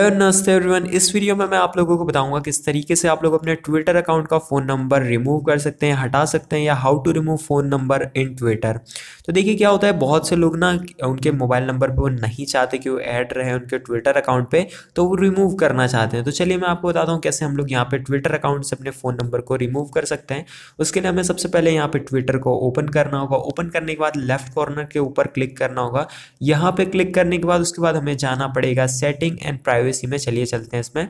नमस्ते एवरीवन इस वीडियो में मैं आप लोगों को बताऊंगा किस तरीके से आप लोग अपने ट्विटर अकाउंट का फ़ोन नंबर रिमूव कर सकते हैं हटा सकते हैं या how to remove phone number in Twitter तो देखिए क्या होता है बहुत से लोग ना उनके मोबाइल नंबर पर वो नहीं चाहते कि वो ऐड रहे उनके ट्विटर अकाउंट पर तो वो रिमूव करना चाहते हैं तो चलिए मैं आपको बताता हूँ कैसे हम लोग यहाँ पर ट्विटर अकाउंट से अपने फ़ोन नंबर को रिमूव कर सकते हैं उसके लिए हमें सबसे पहले यहाँ पर ट्विटर को ओपन करना होगा ओपन करने के बाद लेफ्ट कॉर्नर के ऊपर क्लिक करना होगा यहाँ पर क्लिक करने के बाद उसके बाद हमें जाना पड़ेगा सेटिंग एंड प्राइवेट प्राइवेसी में चलिए चलते हैं इसमें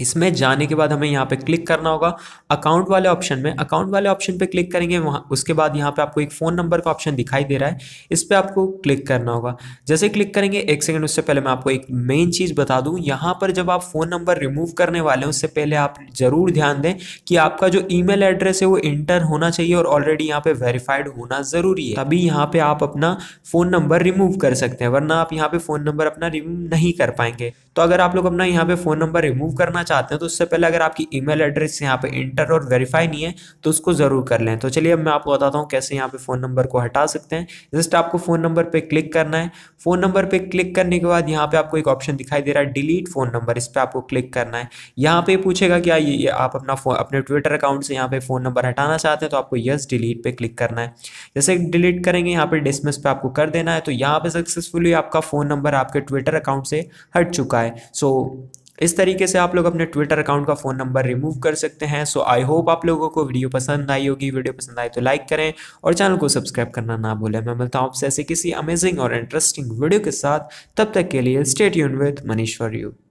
इसमें जाने के बाद हमें यहाँ पे क्लिक करना होगा अकाउंट वाले ऑप्शन में अकाउंट वाले ऑप्शन पे क्लिक करेंगे वहाँ उसके बाद यहाँ पे आपको एक फ़ोन नंबर का ऑप्शन दिखाई दे रहा है इस पर आपको क्लिक करना होगा जैसे क्लिक करेंगे एक सेकंड उससे पहले मैं आपको एक मेन चीज़ बता दूँ यहाँ पर जब आप फ़ोन नंबर रिमूव करने वाले हैं उससे पहले आप ज़रूर ध्यान दें कि आपका जो ई एड्रेस है वो इंटर होना चाहिए और ऑलरेडी यहाँ पर वेरीफाइड होना ज़रूरी है अभी यहाँ पर आप अपना फ़ोन नंबर रिमूव कर सकते हैं वरना आप यहाँ पर फ़ोन नंबर अपना रिमूव नहीं कर पाएंगे तो अगर आप लोग अपना यहाँ पे फ़ोन नंबर रिमूव करना चाहते हैं तो उससे पहले अगर आपकी ईमेल एड्रेस यहाँ पे इंटर और वेरीफाई नहीं है तो उसको ज़रूर कर लें तो चलिए अब मैं आपको बताता हूँ कैसे यहाँ पे फ़ोन नंबर को हटा सकते हैं जस्ट आपको फ़ोन नंबर पर क्लिक करना है फ़ोन नंबर पर क्लिक करने के बाद यहाँ पर आपको एक ऑप्शन दिखाई दे रहा है डिलीट फ़ोन नंबर इस पर आपको क्लिक करना है यहाँ पर पूछेगा क्या ये आप अपना अपने ट्विटर अकाउंट से यहाँ पर फ़ोन नंबर हटाना चाहते हैं तो आपको यस डिलीट पर क्लिक करना है जैसे डिलीट करेंगे यहाँ पर डिसमिस पर आपको कर देना है तो यहाँ पर सक्सेसफुली आपका फ़ोन नंबर आपके ट्विटर अकाउंट से हट चुका है है सो so, इस तरीके से आप लोग अपने ट्विटर अकाउंट का फ़ोन नंबर रिमूव कर सकते हैं सो आई होप आप लोगों को वीडियो पसंद आई होगी वीडियो पसंद आए तो लाइक करें और चैनल को सब्सक्राइब करना ना भूलें मैं मिलता हूँ आपसे ऐसे किसी अमेजिंग और इंटरेस्टिंग वीडियो के साथ तब तक के लिए स्टेट यून विथ मनीश्वर यू